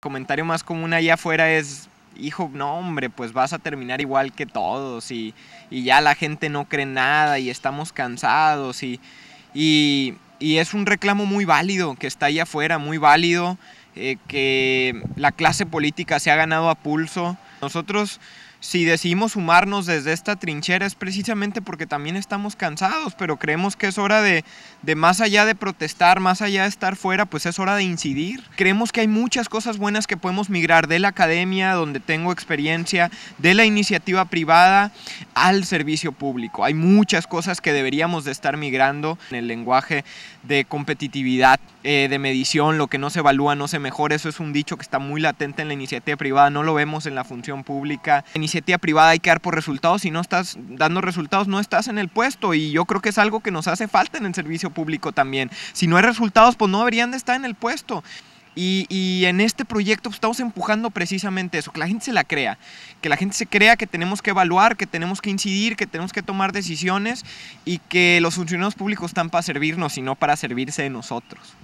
comentario más común allá afuera es, hijo, no hombre, pues vas a terminar igual que todos y, ya la gente no cree nada y estamos cansados y, y, es un reclamo muy válido que está allá afuera, muy válido, eh, que la clase política se ha ganado a pulso. Nosotros, si decidimos sumarnos desde esta trinchera, es precisamente porque también estamos cansados, pero creemos que es hora de, de más allá de protestar, más allá de estar fuera, pues es hora de incidir. Creemos que hay muchas cosas buenas que podemos migrar de la academia, donde tengo experiencia, de la iniciativa privada al servicio público. Hay muchas cosas que deberíamos de estar migrando en el lenguaje de competitividad, eh, de medición, lo que no se evalúa no se mejora. Eso es un dicho que está muy latente en la iniciativa privada, no lo vemos en la función pública. pública, iniciativa privada, hay que dar por resultados. Si no estás dando resultados, no estás en el puesto. Y yo creo que es algo que nos hace falta en el servicio público también. Si no hay resultados, pues no deberían de estar en el puesto. Y, y, en este proyecto pues, estamos empujando precisamente eso, que la gente se la crea, que la gente se crea que tenemos que evaluar, que tenemos que incidir, que tenemos que tomar decisiones y que los funcionarios públicos están para servirnos y no para servirse de nosotros.